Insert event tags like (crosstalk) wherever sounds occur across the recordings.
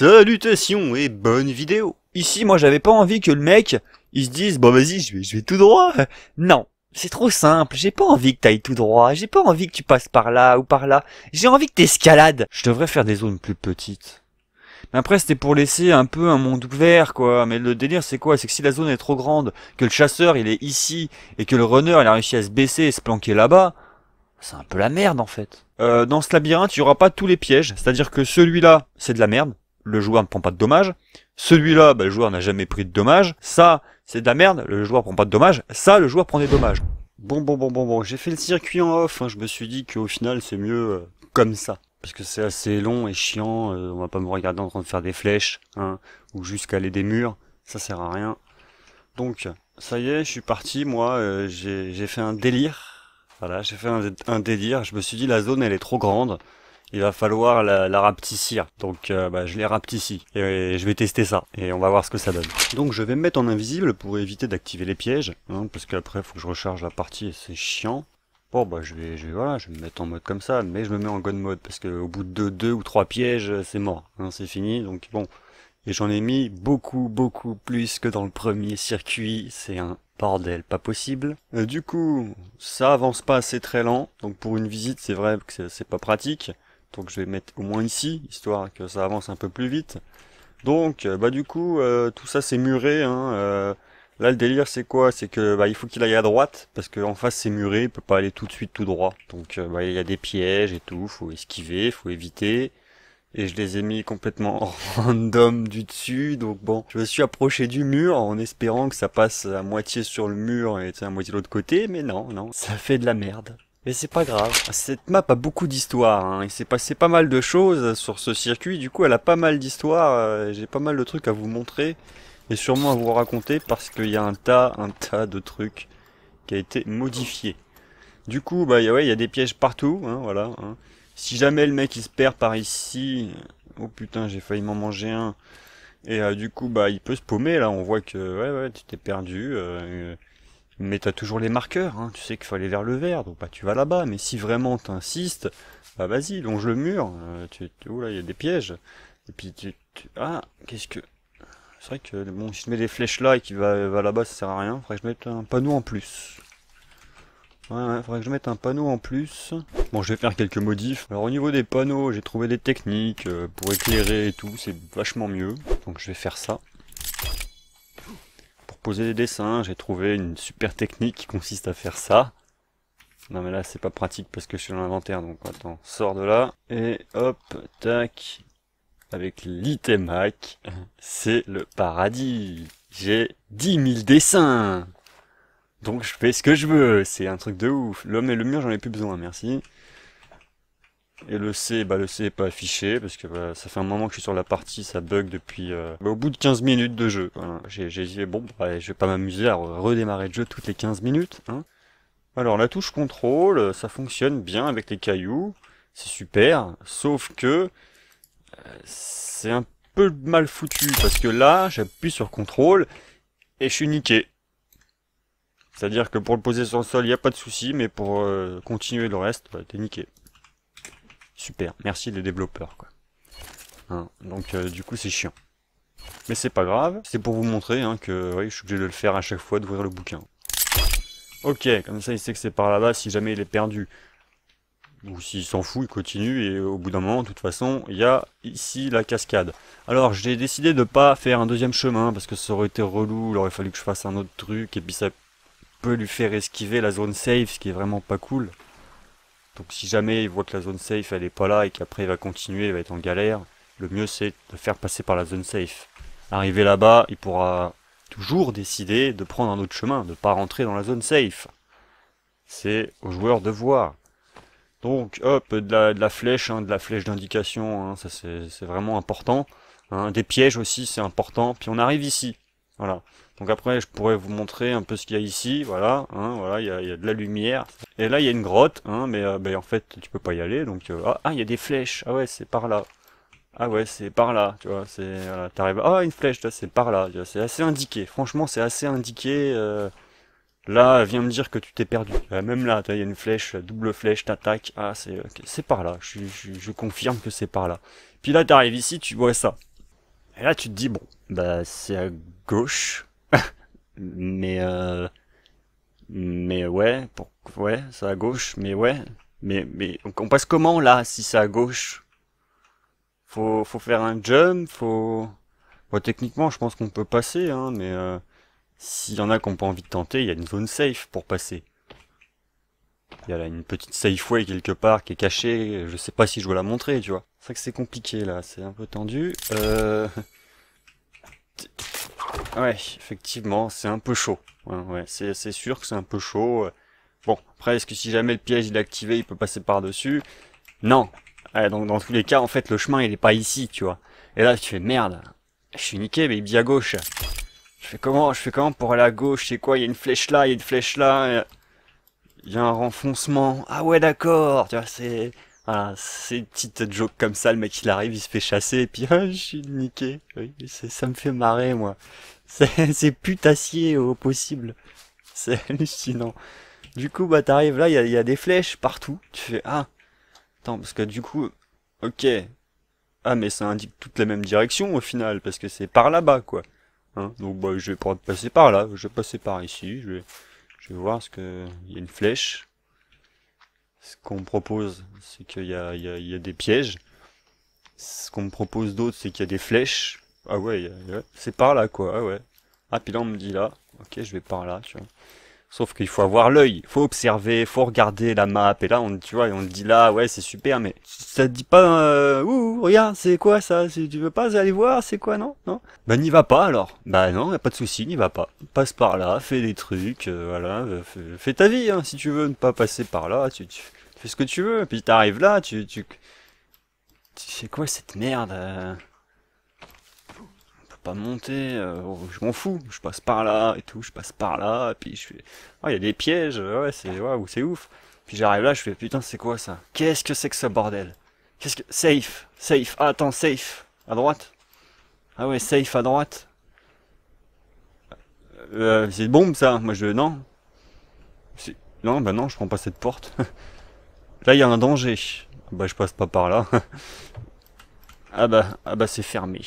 Salutations et bonne vidéo Ici, moi j'avais pas envie que le mec, il se dise « Bon vas-y, je vais, tout droit (laughs) !» Non, c'est trop simple, j'ai pas envie que t'ailles tout droit, j'ai pas envie que tu passes par là ou par là, j'ai envie que t'escalades Je devrais faire des zones plus petites. Mais après, c'était pour laisser un peu un monde ouvert, quoi. Mais le délire, c'est quoi C'est que si la zone est trop grande, que le chasseur, il est ici, et que le runner, il a réussi à se baisser et se planquer là-bas, c'est un peu la merde, en fait. Euh, dans ce labyrinthe, il y aura pas tous les pièges. C'est-à-dire que celui-là, c'est de la merde le joueur ne prend pas de dommages. Celui-là, bah, le joueur n'a jamais pris de dommages. Ça, c'est de la merde, le joueur prend pas de dommages. Ça, le joueur prend des dommages. Bon, bon, bon, bon, bon. J'ai fait le circuit en off. Hein. Je me suis dit qu'au final, c'est mieux euh, comme ça. Parce que c'est assez long et chiant. Euh, on va pas me regarder en train de faire des flèches hein, ou aller des murs. Ça sert à rien. Donc, ça y est, je suis parti. Moi, euh, j'ai fait un délire. Voilà, j'ai fait un, un, délire. Je me suis dit, la zone, elle est trop grande il va falloir la, la rapetissir. Donc euh, bah, je les rapetissie et, je vais tester ça et on va voir ce que ça donne. Donc je vais me mettre en invisible pour éviter d'activer les pièges, hein, parce qu'après faut que je recharge la partie et c'est chiant. Bon bah je vais, je vais, voilà, je vais me mettre en mode comme ça, mais je me mets en god mode parce qu'au bout de deux, ou trois pièges euh, c'est mort, hein, c'est fini. Donc bon, et j'en ai mis beaucoup beaucoup plus que dans le premier circuit, c'est un bordel, pas possible. Euh, du coup, ça avance pas assez très lent, donc pour une visite c'est vrai que c'est pas pratique. Donc je vais mettre au moins ici, histoire que ça avance un peu plus vite. Donc, euh, bah du coup, euh, tout ça c'est muré. Hein, euh. là, le délire c'est quoi C'est que bah, il faut qu'il aille à droite parce qu'en face c'est muré, il peut pas aller tout de suite tout droit. Donc, bah, il y a des pièges et tout. Faut esquiver, faut éviter. Et je les ai mis complètement (laughs) random du dessus, donc bon, je me suis approché du mur en espérant que ça passe à moitié sur le mur et à moitié de l'autre côté, mais non, non, ça fait de la merde. Mais c'est pas grave. Cette map a beaucoup d'histoires. Hein. Il s'est passé pas mal de choses sur ce circuit. Du coup, elle a pas mal d'histoires. Euh, j'ai pas mal de trucs à vous montrer. Et sûrement à vous raconter parce qu'il y a un tas, un tas de trucs qui a été modifié. Du coup, bah ouais, il y a des pièges partout. Hein, voilà. Hein. Si jamais le mec il se perd par ici... Oh putain, j'ai failli m'en manger un. Et euh, du coup, bah il peut se paumer. Là, on voit que... Ouais, ouais, tu t'es perdu. Euh, mais t'as toujours les marqueurs, hein. tu sais qu'il faut aller vers le vert, donc bah tu vas là-bas, mais si vraiment t'insistes, bah vas-y, longe le mur, euh, tu, là, il y a des pièges, et puis tu, ah, qu'est-ce que, c'est vrai que, bon, si je mets des flèches là et qu'il va, va là-bas, ça sert à rien, faudrait que je mette un panneau en plus. Ouais, ouais, faudrait que je mette un panneau en plus. Bon, je vais faire quelques modifs. Alors au niveau des panneaux, j'ai trouvé des techniques euh, pour éclairer et tout, c'est vachement mieux, donc je vais faire ça poser des dessins, j'ai trouvé une super technique qui consiste à faire ça. Non mais là c'est pas pratique parce que je suis dans l'inventaire, donc attends, sors de là, et hop, tac, avec hack, c'est le paradis. J'ai 10 000 dessins Donc je fais ce que je veux, c'est un truc de ouf. L'homme et le mur j'en ai plus besoin, merci. Et le C, bah, le C est pas affiché parce que bah, ça fait un moment que je suis sur la partie, ça bug depuis euh, bah, au bout de 15 minutes de jeu. J'ai dit bon, bah, je vais pas m'amuser à redémarrer le jeu toutes les 15 minutes. Hein. Alors la touche contrôle, euh, ça fonctionne bien avec les cailloux, c'est super, sauf que euh, c'est un peu mal foutu parce que là, j'appuie sur contrôle et je suis niqué. C'est-à-dire que pour le poser sur le sol, il n'y a pas de souci, mais pour euh, continuer le reste, bah, t'es niqué. Super, merci les développeurs. Quoi. Hein, donc euh, du coup c'est chiant. Mais c'est pas grave, c'est pour vous montrer hein, que je suis obligé de le faire à chaque fois, d'ouvrir le bouquin. Ok, comme ça il sait que c'est par là-bas si jamais il est perdu. Ou s'il s'en fout, il continue et euh, au bout d'un moment, de toute façon, il y a ici la cascade. Alors j'ai décidé de pas faire un deuxième chemin parce que ça aurait été relou, il aurait fallu que je fasse un autre truc et puis ça peut lui faire esquiver la zone safe, ce qui est vraiment pas cool. Donc si jamais il voit que la zone safe elle est pas là et qu'après il va continuer, il va être en galère, le mieux c'est de faire passer par la zone safe. Arrivé là-bas, il pourra toujours décider de prendre un autre chemin, de pas rentrer dans la zone safe. C'est au joueur de voir. Donc hop, de la, flèche, hein, de la flèche d'indication, hein, ça c'est vraiment important. Hein, des pièges aussi, c'est important. Puis on arrive ici. Voilà. Donc après, je pourrais vous montrer un peu ce qu'il y a ici. Voilà, hein, voilà, il y, a, il y, a, de la lumière. Et là, il y a une grotte, hein, mais euh, ben, en fait, tu peux pas y aller. Donc euh, ah, ah, il y a des flèches. Ah ouais, c'est par là. Ah ouais, c'est par là. Tu vois, c'est voilà, t'arrives. Ah, une flèche, c'est par là. C'est assez indiqué. Franchement, c'est assez indiqué. Euh, là, vient me dire que tu t'es perdu. même là, il y a une flèche, double flèche, t'attaques. Ah, c'est c'est par là. Je, je, confirme que c'est par là. Puis là, tu arrives ici, tu vois ça. Et là, tu te dis, bon, bah, c'est à gauche. (laughs) mais euh, mais ouais, pour, ouais, c'est à gauche, mais ouais, mais mais on passe comment là si c'est à gauche Faut faut faire un jump, faut techniquement, je pense qu'on peut passer hein, mais euh, s'il y en a qu'on pas envie de tenter, il y a une zone safe pour passer. Il y a là une petite safeway quelque part qui est cachée, je sais pas si je dois la montrer, tu vois. C'est que c'est compliqué là, c'est un peu tendu. Euh... Ouais, effectivement, c'est un peu chaud. Ouais, ouais c'est sûr que c'est un peu chaud. Bon, après, est-ce que si jamais le piège il est activé, il peut passer par-dessus Non. donc dans tous les cas, en fait, le chemin, il est pas ici, tu vois. Et là, tu fais merde. Je suis niqué, mais il dit à gauche. Je fais comment Je fais comment pour aller à gauche C'est quoi Il y a une flèche là, il y a une flèche là. Il y a un renfoncement. Ah ouais, d'accord. Tu vois, c'est ah c'est une petite joke comme ça, le mec il arrive, il se fait chasser, et puis (laughs) ah, je suis niqué. ça me fait marrer, moi. (laughs) C'est putassier au possible. C'est hallucinant. Du coup, bah t'arrives là, il y a, des flèches partout. Tu fais, ah, attends, parce que du coup, ok. Ah, mais ça indique toute la même direction au final, parce que c'est par là-bas, quoi. Hein, donc bah je vais pouvoir passer par là, je vais passer par ici, je vais, je vais voir ce que... Il y a une flèche, ce qu'on propose, c'est qu'il y, a, des pièges. Ce qu'on me propose d'autre, c'est qu'il y a des flèches. Ah ouais, c'est par là quoi, ah ouais. Ah puis là on me dit là, ok je vais par là, tu vois. Sauf qu'il faut avoir l'œil, faut observer, faut regarder la map. Et là, on, tu vois, on dit là, ouais, c'est super, mais ça te dit pas, euh, ouh, regarde, c'est quoi ça Tu veux pas aller voir, c'est quoi, non Non Bah n'y va pas alors. Bah non, y a pas de souci, n'y va pas. Passe par là, fais des trucs, euh, voilà, euh, fais, ta vie, hein, si tu veux ne pas passer par là, tu, fais ce que tu veux. Puis t'arrives là, tu, tu, c'est quoi cette merde euh? pas monter, euh, oh, je m'en fous, je passe par là et tout, je passe par là, et puis je fais, ah, il y a des pièges, ouais, c'est ouf. Puis j'arrive là, je fais, putain, c'est quoi ça Qu'est-ce que c'est que ce bordel Qu'est-ce que, safe, safe, ah, attends, safe, à droite Ah ouais, safe à droite euh, euh, C'est une bombe ça, moi je, non. Non, bah non, je prends pas cette porte. (laughs) là, il y a un danger. Bah, je passe pas par là. (laughs) ah bah, ah bah c'est fermé.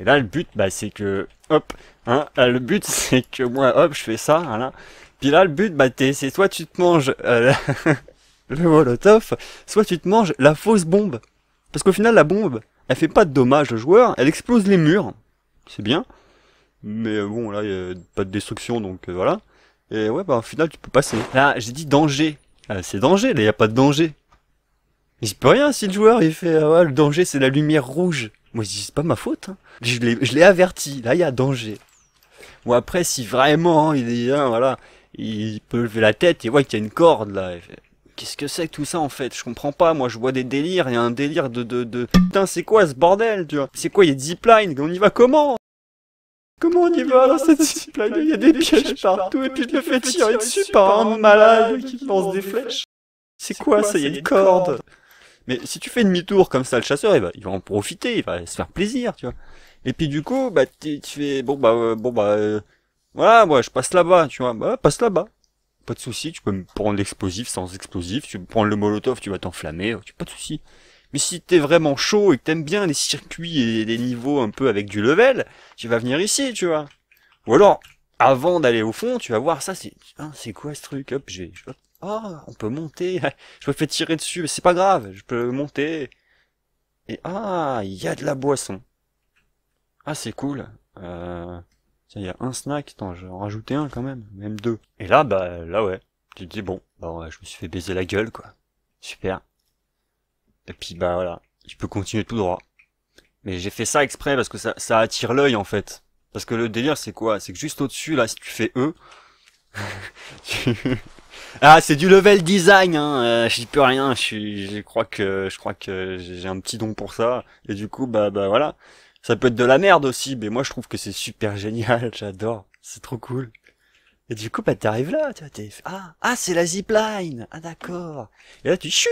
Et là, le but, bah, c'est que, hop, hein, ah, le but, (laughs) c'est que moi, hop, je fais ça, hein, Puis là, le but, bah, t'es, c'est soit tu te manges euh, (laughs) le Molotov, soit tu te manges la fausse bombe. Parce qu'au final, la bombe, elle fait pas de dommage au joueur, elle explose les murs, c'est bien. Mais euh, bon, là, il a pas de destruction, donc euh, voilà. Et ouais, bah, au final, tu peux passer. Là, j'ai dit danger. Euh, c'est danger, là, il a pas de danger. Mais peux peut rien si le joueur, il fait, ah ouais, le danger, c'est la lumière rouge. Moi, c'est pas ma faute. Hein. Je l'ai averti. Là, il y a danger. Ou après, si vraiment, hein, il est, hein, voilà, il peut lever la tête et voit qu'il y a une corde, là. Qu'est-ce que c'est que tout ça, en fait Je comprends pas. Moi, je vois des délires. Il y a un délire de, de, de... Putain, c'est quoi ce bordel, tu vois C'est quoi, il y a zipline On y va comment Comment on y va dans cette zipline Il y a des pièges partout et puis je me fais tirer dessus par un malade qui pense des flèches. C'est quoi ça Il y a une corde mais si tu fais demi-tour comme ça, le chasseur, il va, il va en profiter, il va se faire plaisir, tu vois. Et puis du coup, bah, tu fais, bon bah, euh, bon bah, euh, voilà, moi, je passe là-bas, tu vois. Bah, passe là-bas. Pas de souci, tu peux me prendre l'explosif sans explosif, tu peux prendre le molotov, tu vas t'enflammer, tu pas de souci. Mais si t'es vraiment chaud et que t'aimes bien les circuits et les niveaux un peu avec du level, tu vas venir ici, tu vois. Ou alors, avant d'aller au fond, tu vas voir ça, c'est, hein, c'est quoi ce truc Hop, j'ai, ah, on peut monter. (laughs) Je me fais tirer dessus, mais c'est pas grave, je peux monter. Et ah, il y a de la boisson. Ah, c'est cool. Euh, tiens, il y a un snack. Attends, je vais en rajouter un quand même, même deux. Et là, bah, là ouais. Tu te dis bon, bah ouais, je me suis fait baiser la gueule, quoi. Super. Et puis bah voilà, je peux continuer tout droit. Mais j'ai fait ça exprès parce que ça, ça attire l'œil en fait. Parce que le délire c'est quoi C'est que juste au-dessus là, si tu fais E, (laughs) Ah, c'est du level design, hein. Euh, j'y peux rien. Je, je crois que, je crois que j'ai un petit don pour ça. Et du coup, bah, bah voilà. Ça peut être de la merde aussi, mais moi je trouve que c'est super génial. (laughs) J'adore. C'est trop cool. Et du coup, bah t'arrives là, t'es ah, ah c'est la zipline. Ah d'accord. Et là tu chou.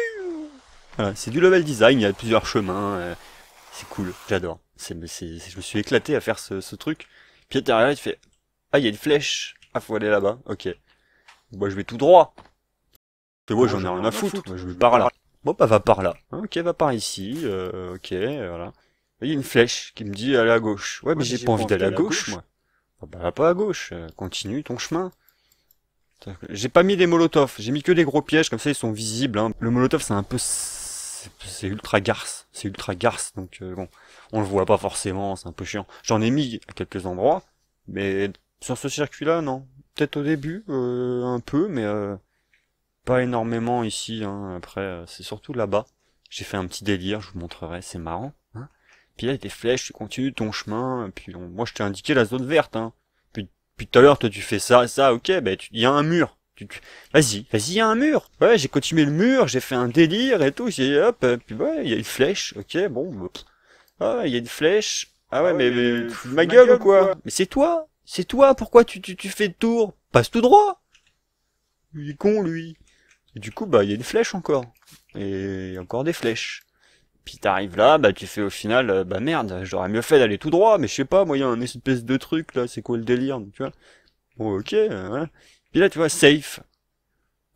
c'est du level design. Il y a plusieurs chemins. Euh. c'est cool. J'adore. C'est, je me suis éclaté à faire ce, truc. Puis t'arrives là, te fait, ah il y a une flèche. Ah faut aller là-bas. Ok. Bah, je vais tout droit. Et moi, ouais, ah, j'en ai rien à foutre. je vais par là. Bon, bah, va par là. Ok, va par ici. Euh, ok, voilà. Il y a une flèche qui me dit aller à gauche. Ouais, mais j'ai pas envie d'aller à, gauche, moi. Ah, bah, va pas à gauche. Euh, continue ton chemin. J'ai pas mis des molotovs. J'ai mis que des gros pièges, comme ça, ils sont visibles. Hein. Le molotov, c'est un peu... C'est ultra garce. C'est ultra garce, donc euh, bon. On le voit pas forcément, c'est un peu chiant. J'en ai mis à quelques endroits, mais sur ce circuit-là, non peut-être au début, euh, un peu, mais euh, pas énormément ici. Hein. Après, euh, c'est surtout là-bas. J'ai fait un petit délire, je vous montrerai, c'est marrant. Hein. Puis là, il y a des flèches, tu continues ton chemin. Puis moi, je t'ai indiqué la zone verte. Hein. Puis, puis tout à l'heure, toi, tu fais ça, ça, ok, ben il y a un mur. Tu, Vas-y, vas-y, il y a un mur. Ouais, j'ai continué le mur, j'ai fait un délire et tout. J'ai hop, puis ouais, il y a une flèche. Ok, bon. Bah, ah, il y a une flèche. Ah ouais, mais, ma gueule, ou quoi Mais c'est toi c'est toi, pourquoi tu, tu, tu fais le tour Passe tout droit Il est con, lui. Et du coup, bah, il y a une flèche encore. Et encore des flèches. Puis t'arrives là, bah tu fais au final, euh, bah merde, j'aurais mieux fait d'aller tout droit, mais je sais pas, moi, il y a un espèce de truc là, c'est quoi le délire, tu vois Bon, ok, voilà. Hein. Puis là, tu vois, safe.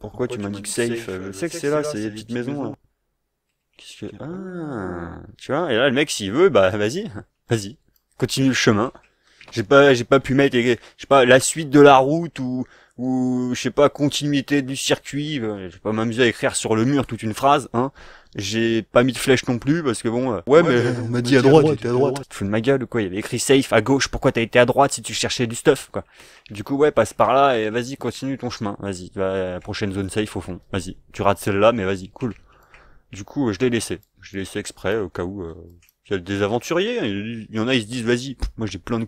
Pourquoi, tu m'as dit safe Je sais que c'est là, c'est des petites maisons Qu'est-ce que... Ah Tu vois, et là, le mec, s'il veut, bah vas-y, vas-y, continue le chemin j'ai pas j'ai pas pu mettre je sais pas la suite de la route ou ou je sais pas continuité du circuit bah, j'ai pas m'amuser à écrire sur le mur toute une phrase hein j'ai pas mis de flèche non plus parce que bon euh, ouais, mais on m'a dit à droite, tu à droite, Fous de ma gueule quoi il y avait écrit safe à gauche pourquoi t'as été à droite si tu cherchais du stuff quoi du coup ouais passe par là et vas-y continue ton chemin vas-y vas la prochaine zone safe au fond vas-y tu rates celle-là mais vas-y cool du coup je l'ai laissé je l'ai laissé exprès au cas où euh, il y a des aventuriers hein. il y en a ils se disent vas-y moi j'ai plein de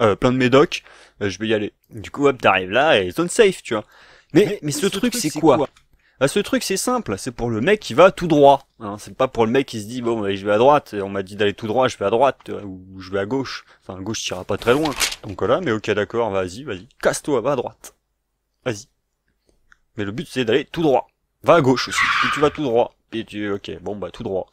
euh, plein de médocs, euh, je vais y aller. Du coup, hop, t'arrives là et zone safe, tu vois. Mais, mais, ce, truc, c'est quoi, ah, Ce truc, c'est simple, c'est pour le mec qui va tout droit. Hein. C'est pas pour le mec qui se dit, bon, je vais à droite, et on m'a dit d'aller tout droit, je vais à droite, euh, ou je vais à gauche. Enfin, gauche t'iras pas très loin. Donc voilà mais ok, d'accord, vas-y, vas-y, casse-toi, va à droite. Vas-y. Mais le but, c'est d'aller tout droit. Va à gauche aussi, et tu vas tout droit. Et tu, ok, bon, bah, tout droit.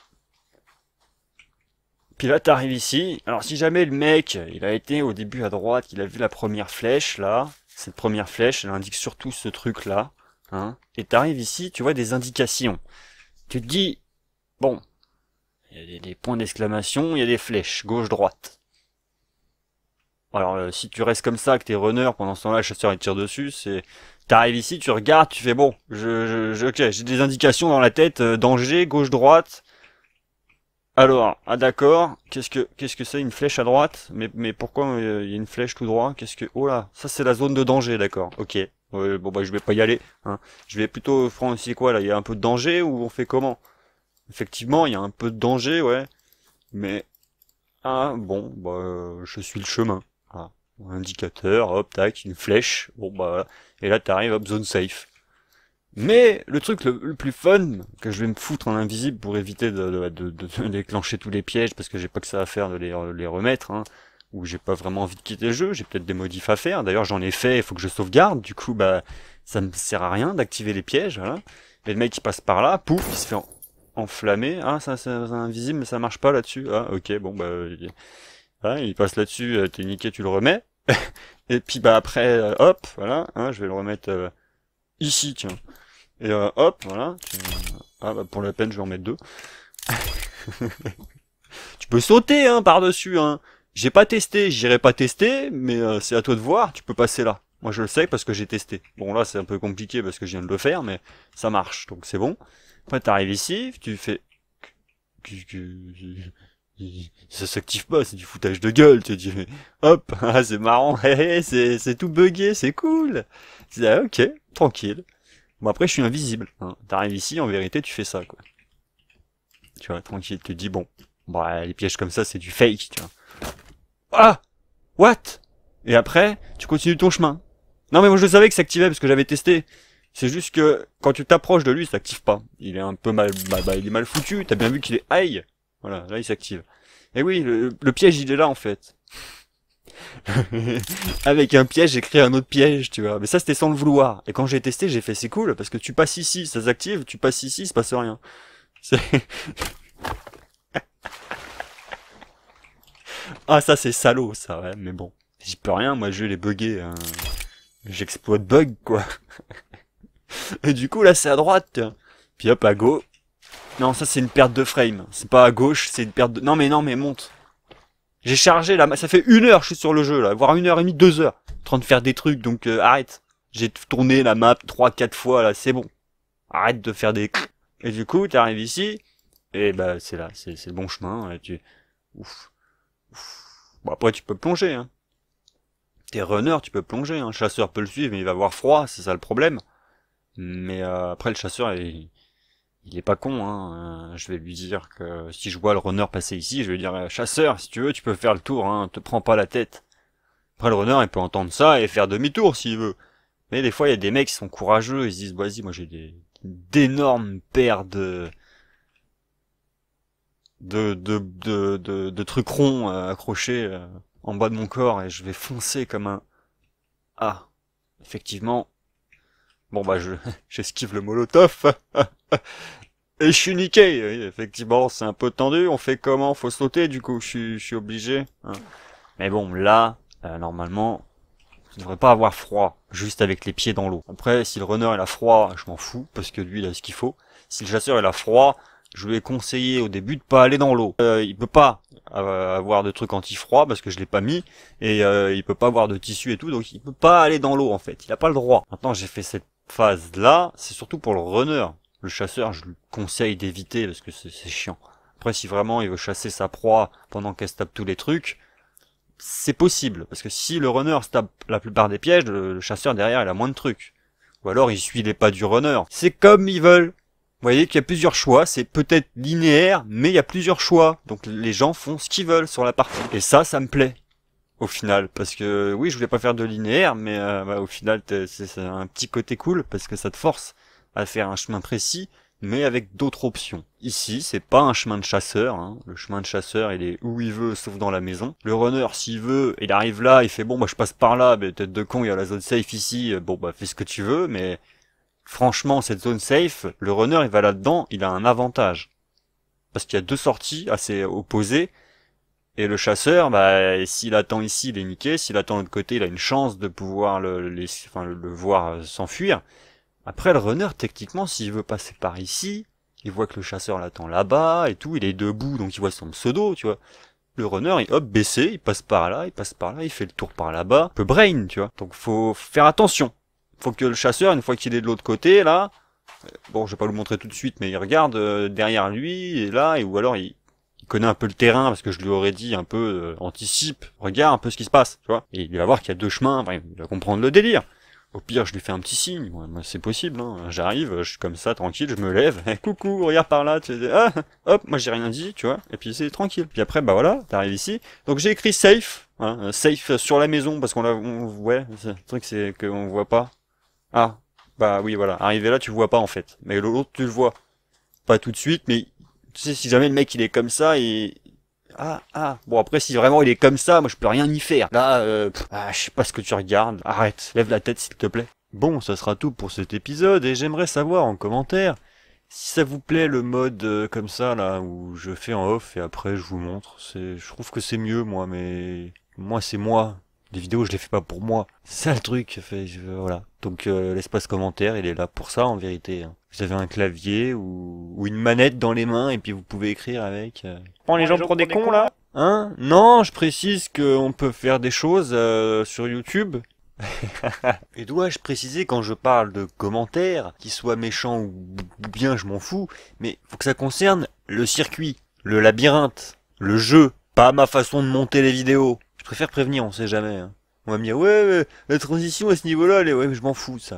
Puis là, t'arrives ici. Alors, si jamais le mec, il a été au début à droite, il a vu la première flèche, là, cette première flèche, elle indique surtout ce truc-là, hein, et t'arrives ici, tu vois des indications. Tu te dis, bon, il y a des, points d'exclamation, il y a des flèches, gauche-droite. Alors, euh, si tu restes comme ça, que t'es runner, pendant ce temps-là, le chasseur il tire dessus, c'est... T'arrives ici, tu regardes, tu fais, bon, je, je, j'ai des indications dans la tête, euh, danger, gauche-droite, alors, ah d'accord, qu'est-ce que qu'est-ce que c'est une flèche à droite mais, mais pourquoi euh, il y a une flèche tout droit Qu'est-ce que oh là, ça c'est la zone de danger, d'accord. OK. bon bah je vais pas y aller hein. Je vais plutôt prendre c'est quoi là, il y a un peu de danger ou on fait comment Effectivement, il y a un peu de danger, ouais. Mais ah bon, bah je suis le chemin. Ah, indicateur, hop tac, une flèche. Bon bah et là t'arrives hop zone safe. Mais le truc le, plus fun, que je vais me foutre en invisible pour éviter de, déclencher tous les pièges, parce que j'ai pas que ça à faire de les, remettre, hein, ou j'ai pas vraiment envie de quitter le jeu, j'ai peut-être des modifs à faire, d'ailleurs j'en ai fait, il faut que je sauvegarde, du coup bah ça me sert à rien d'activer les pièges, voilà. Et le mec qui passe par là, pouf, il se fait enflammer, ah ça c'est invisible mais ça marche pas là-dessus, ah ok bon bah... Il, ah, il passe là-dessus, euh, t'es niqué, tu le remets, (laughs) et puis bah après, euh, hop, voilà, hein, je vais le remettre euh, ici, tiens. Et euh, hop, voilà. Ah bah pour la peine, je vais en mettre deux. (laughs) tu peux sauter hein, par-dessus. Hein. J'ai pas testé, j'irai pas tester, mais euh, c'est à toi de voir, tu peux passer là. Moi je le sais parce que j'ai testé. Bon là c'est un peu compliqué parce que je viens de le faire, mais ça marche, donc c'est bon. Après t'arrives ici, tu fais... Ça s'active pas, c'est du foutage de gueule, tu dis hop, (laughs) ah, c'est marrant, (laughs) c'est tout buggé, c'est cool. Ah, ok, tranquille. Bon après je suis invisible. Hein. T'arrives ici, en vérité tu fais ça quoi. Tu vois, tranquille, tu te dis bon, bah les pièges comme ça c'est du fake, tu vois. Ah What Et après, tu continues ton chemin. Non mais moi je savais que ça activait parce que j'avais testé. C'est juste que quand tu t'approches de lui, ça s'active pas. Il est un peu mal, bah, bah, il est mal foutu. T'as bien vu qu'il est Aïe Voilà, là il s'active. Et oui, le, le piège il est là en fait. (laughs) avec un piège, j'ai créé un autre piège, tu vois. Mais ça, c'était sans le vouloir. Et quand j'ai testé, j'ai fait c'est cool parce que tu passes ici, ça s'active, tu passes ici, il se passe rien. (laughs) ah, ça, c'est salaud, ça, ouais, mais bon. J'y peux rien, moi, je les bugger. Hein. J'exploite bug, quoi. (laughs) Et du coup, là, c'est à droite. Puis hop, à gauche Non, ça, c'est une perte de frame. C'est pas à gauche, c'est une perte de... Non, mais non, mais monte. J'ai chargé là, ça fait une heure que je suis sur le jeu là, voire une heure et demie, deux heures, en train de faire des trucs, donc euh, arrête. J'ai tourné la map trois, quatre fois là, c'est bon. Arrête de faire des. Et du coup, t'arrives ici, et bah c'est là, c'est le bon chemin. tu, ouf, après tu peux plonger. Hein. T'es runner, tu peux plonger. Hein. chasseur peut le suivre, mais il va avoir froid, c'est ça le problème. Mais euh, après le chasseur, il, il est pas con, hein. Euh, je vais lui dire que si je vois le runner passer ici, je vais lui dire euh, chasseur, si tu veux, tu peux faire le tour, hein, te prends pas la tête. Après le runner, il peut entendre ça et faire demi-tour s'il veut. Mais des fois, il y a des mecs qui sont courageux, ils se disent vas-y, moi j'ai des d'énormes paires de de de, de de trucs ronds euh, accrochés en bas de mon corps et je vais foncer comme un ah effectivement bon bah je (laughs) j'esquive le molotov (laughs) (laughs) Et je suis niqué, effectivement, c'est un peu tendu, on fait comment Faut sauter, du coup, je suis, obligé. Hein. Mais bon, là, euh, normalement, je devrais pas avoir froid, juste avec les pieds dans l'eau. Après, si le runner il a froid, je m'en fous, parce que lui, il a ce qu'il faut. Si le chasseur il a froid, je lui ai conseillé au début de pas aller dans l'eau. Euh, il peut pas avoir de trucs anti-froid, parce que je l'ai pas mis, et euh, il peut pas avoir de tissu et tout, donc il peut pas aller dans l'eau, en fait. Il a pas le droit. Maintenant, j'ai fait cette phase-là, c'est surtout pour le runner le chasseur, je lui conseille d'éviter parce que c'est chiant. Après, si vraiment il veut chasser sa proie pendant qu'elle se tape tous les trucs, c'est possible. Parce que si le runner se tape la plupart des pièges, le, chasseur derrière, il a moins de trucs. Ou alors, il suit les pas du runner. C'est comme ils veulent. Vous voyez qu'il y a plusieurs choix. C'est peut-être linéaire, mais il y a plusieurs choix. Donc, les gens font ce qu'ils veulent sur la partie. Et ça, ça me plaît. Au final. Parce que, oui, je voulais pas faire de linéaire, mais euh, bah, au final, c'est un petit côté cool parce que ça te force à faire un chemin précis, mais avec d'autres options. Ici, c'est pas un chemin de chasseur. Hein. Le chemin de chasseur, il est où il veut, sauf dans la maison. Le runner, s'il veut, il arrive là, il fait bon, bah je passe par là, mais tête de con, il y a la zone safe ici. Euh, bon, bah fais ce que tu veux, mais franchement, cette zone safe, le runner, il va là-dedans, il a un avantage parce qu'il y a deux sorties assez opposées. Et le chasseur, bah, s'il attend ici, il est niqué. S'il attend de l'autre côté, il a une chance de pouvoir le voir euh, s'enfuir. Après, le runner, techniquement, s'il veut passer par ici, il voit que le chasseur l'attend là-bas et tout, il est debout, donc il voit son pseudo, tu vois. Le runner, il hop, baissé, il passe par là, il passe par là, il fait le tour par là-bas. Peu brain, tu vois. Donc faut faire attention. Faut que le chasseur, une fois qu'il est de l'autre côté, là, euh, bon, je vais pas vous montrer tout de suite, mais il regarde euh, derrière lui, et là, et ou alors il, connaît un peu le terrain, parce que je lui aurais dit un peu, euh, anticipe, regarde un peu ce qui se passe, tu vois. Et il va voir qu'il y a deux chemins, il va comprendre le délire. Au pire, je lui fais un petit signe. Moi, c'est possible. Hein. J'arrive, je suis comme ça, tranquille, je me lève. (laughs) Eh, coucou, regarde par là. Tu ah, hop, moi j'ai rien dit, tu vois. Et puis c'est tranquille. Puis après, bah voilà, t'arrives ici. Donc j'ai écrit safe, hein, safe sur la maison parce qu'on l'a, ouais, le truc c'est qu'on voit pas. Ah, bah oui, voilà. Arrivé là, tu vois pas en fait. Mais l'autre, tu le vois. Pas tout de suite, mais tu sais, si jamais le mec il est comme ça, et ah, ah. Bon, après, si vraiment il est comme ça, moi, je peux rien y faire. Là, euh, ah, je sais pas ce que tu regardes. Arrête, lève la tête, s'il te plaît. Bon, ça sera tout pour cet épisode, et j'aimerais savoir en commentaire si ça vous plaît le mode euh, comme ça, là, où je fais en off et après je vous montre. C'est, je trouve que c'est mieux, moi, mais moi, c'est moi. Les vidéos, je les fais pas pour moi. C'est ça le truc. Fait, je... voilà. Donc, euh, l'espace commentaire, il est là pour ça, en vérité. Hein vous avez un clavier ou, une manette dans les mains et puis vous pouvez écrire avec. Euh. les, gens pour des cons, là Hein, hein Non, je précise qu'on peut faire des choses euh, sur YouTube. (laughs) et dois-je préciser quand je parle de commentaires, qu'ils soient méchants ou bien je m'en fous, mais faut que ça concerne le circuit, le labyrinthe, le jeu, pas ma façon de monter les vidéos. Je préfère prévenir, on sait jamais. Hein. On va me dire ouais, la transition à ce niveau-là, les ouais, je m'en fous ça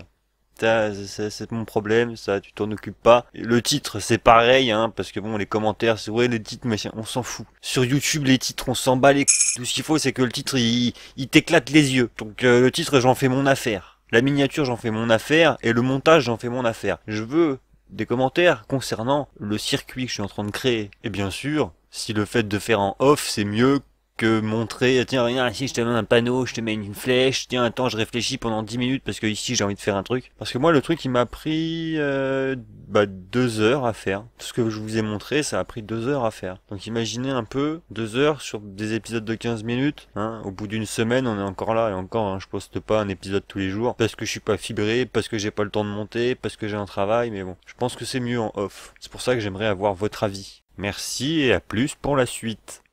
c'est mon problème, ça, tu t'en occupes pas. Le titre, c'est pareil, hein, parce que bon, les commentaires, c'est vrai les titres, mais on s'en fout. Sur YouTube, les titres, on s'en bat les Tout ce qu'il faut, c'est que le titre, il, t'éclate les yeux. Donc euh, le titre, j'en fais mon affaire. La miniature, j'en fais mon affaire. Et le montage, j'en fais mon affaire. Je veux des commentaires concernant le circuit que je suis en train de créer. Et bien sûr, si le fait de faire en off, c'est mieux que montrer, tiens, regarde ici, je te mets un panneau, je te mets une flèche, tiens, attends, je réfléchis pendant 10 minutes parce que ici j'ai envie de faire un truc. Parce que moi, le truc, il m'a pris euh, bah, deux heures à faire. Tout ce que je vous ai montré, ça a pris deux heures à faire. Donc imaginez un peu, deux heures sur des épisodes de 15 minutes. Hein. Au bout d'une semaine, on est encore là et encore, hein, je poste pas un épisode tous les jours parce que je suis pas fibré, parce que j'ai pas le temps de monter, parce que j'ai un travail, mais bon, je pense que c'est mieux en off. C'est pour ça que j'aimerais avoir votre avis. Merci et à plus pour la suite.